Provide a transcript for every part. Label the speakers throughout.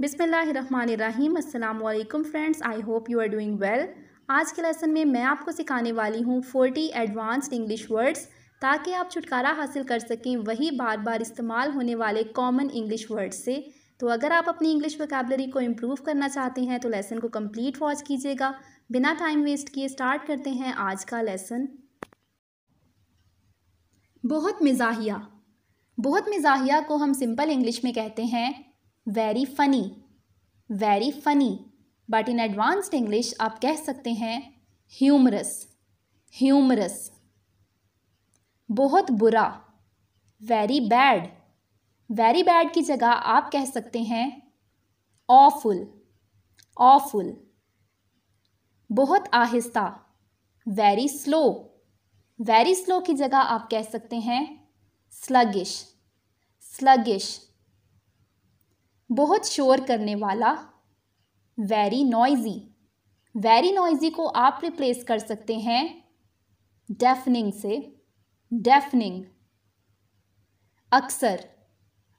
Speaker 1: बिसमीम् अल्लाम friends I hope you are doing well आज के लेसन में मैं आपको सिखाने वाली हूँ फोर्टी एडवांस्ड इंग्लिश वर्ड्स ताकि आप छुटकारा हासिल कर सकें वही बार बार इस्तेमाल होने वाले कॉमन इंग्लिश वर्ड्स से तो अगर आप अपनी इंग्लिश वकेबलरी को इम्प्रूव करना चाहते हैं तो लेसन को कम्प्लीट वॉच कीजिएगा बिना टाइम वेस्ट किए स्टार्ट करते हैं आज का लेसन बहुत मिजाहिया बहुत मिजाहिया को हम सिंपल इंग्लिश में कहते हैं very funny very funny but in advanced English आप कह सकते हैं ह्यूमरस ह्यूमरस बहुत बुरा वेरी बैड वेरी बैड की जगह आप कह सकते हैं ऑफुल ऑफुल बहुत आहिस्ता वेरी स्लो वेरी स्लो की जगह आप कह सकते हैं स्लगिश स्लगिश बहुत शोर करने वाला वेरी नॉइजी वेरी नॉइजी को आप रिप्लेस कर सकते हैं डेफनिंग से डेफनिंग अक्सर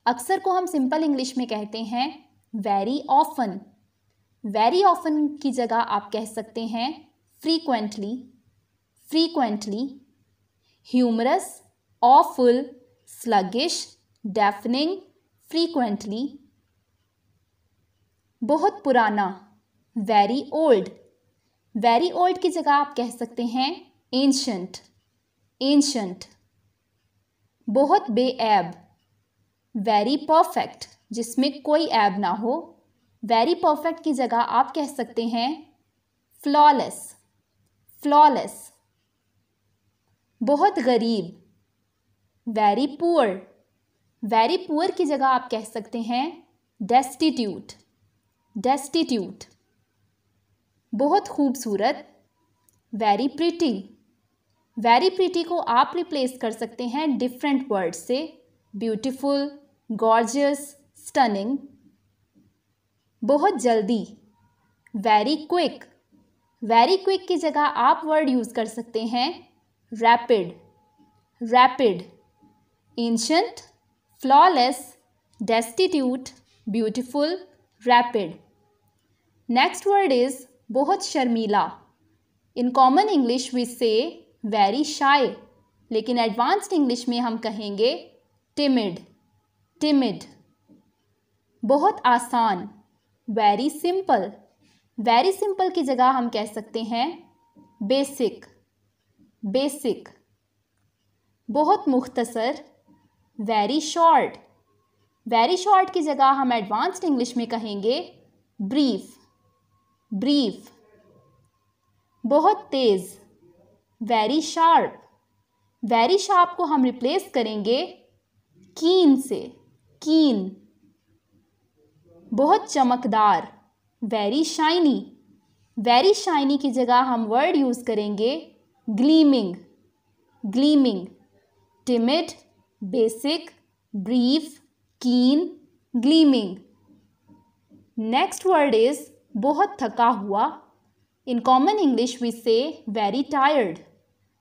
Speaker 1: अक्सर को हम सिंपल इंग्लिश में कहते हैं वेरी ऑफन वेरी ऑफन की जगह आप कह सकते हैं frequently frequently humorous awful sluggish deafening frequently बहुत पुराना वेरी ओल्ड वेरी ओल्ड की जगह आप कह सकते हैं एंशंट एंशंट बहुत बेऐब वेरी परफेक्ट जिसमें कोई ऐब ना हो वेरी परफेक्ट की जगह आप कह सकते हैं फ्लॉलेस फ्लॉलेस बहुत गरीब वेरी पुअर वेरी पुअर की जगह आप कह सकते हैं डेस्टिट्यूट डेस्टिट्यूट बहुत खूबसूरत वेरी प्रिटी वेरी प्रिटी को आप रिप्लेस कर सकते हैं डिफरेंट वर्ड से ब्यूटिफुल गॉर्जियस स्टनिंग बहुत जल्दी वेरी क्विक वेरी क्विक की जगह आप वर्ड यूज़ कर सकते हैं rapid rapid ancient flawless destitute beautiful rapid next word is बहुत शर्मीला in common English we say very shy लेकिन एडवांस्ड इंग्लिश में हम कहेंगे टिमिड टिमिड बहुत आसान वेरी सिंपल वेरी सिंपल की जगह हम कह सकते हैं बेसिक बेसिक बहुत मुख्तसर वेरी शॉर्ट वेरी शॉर्ट की जगह हम एडवांस्ड इंग्लिश में कहेंगे ब्रीफ ब्रीफ बहुत तेज़ वेरी शार्प वेरी शार्प को हम रिप्लेस करेंगे कीन से कीन बहुत चमकदार वेरी शाइनी वेरी शाइनी की जगह हम वर्ड यूज़ करेंगे gleaming gleaming timid basic brief keen gleaming next word is बहुत थका हुआ in common English we say very tired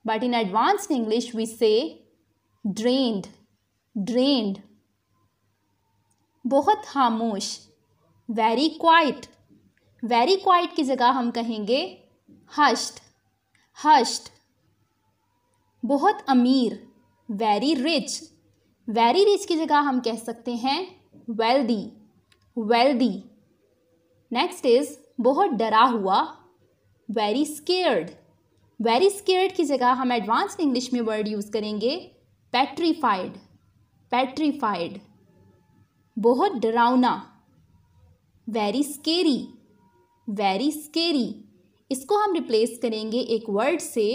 Speaker 1: but in advanced English we say drained drained बहुत खामोश very quite very quite की जगह हम कहेंगे हश्ड हश्ड बहुत अमीर वेरी रिच वेरी रिच की जगह हम कह सकते हैं वेल्दी वेल्दी नेक्स्ट इज बहुत डरा हुआ वेरी स्केयर्ड वेरी स्केयर्ड की जगह हम एडवांस इंग्लिश में वर्ड यूज़ करेंगे पेट्रीफाइड पेट्रीफाइड बहुत डरावना वेरी स्केरी वेरी स्केरी इसको हम रिप्लेस करेंगे एक वर्ड से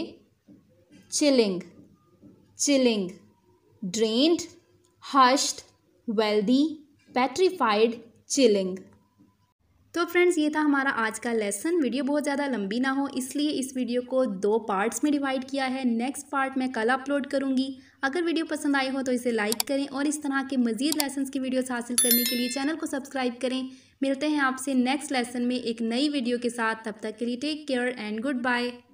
Speaker 1: chilling chilling drained hushed wealthy petrified chilling तो फ्रेंड्स ये था हमारा आज का लेसन वीडियो बहुत ज़्यादा लंबी ना हो इसलिए इस वीडियो को दो पार्ट्स में डिवाइड किया है नेक्स्ट पार्ट मैं कल अपलोड करूँगी अगर वीडियो पसंद आई हो तो इसे लाइक करें और इस तरह के मज़ीद लेसन की वीडियोस हासिल करने के लिए चैनल को सब्सक्राइब करें मिलते हैं आपसे नेक्स्ट लेसन में एक नई वीडियो के साथ तब तक के लिए take care and good bye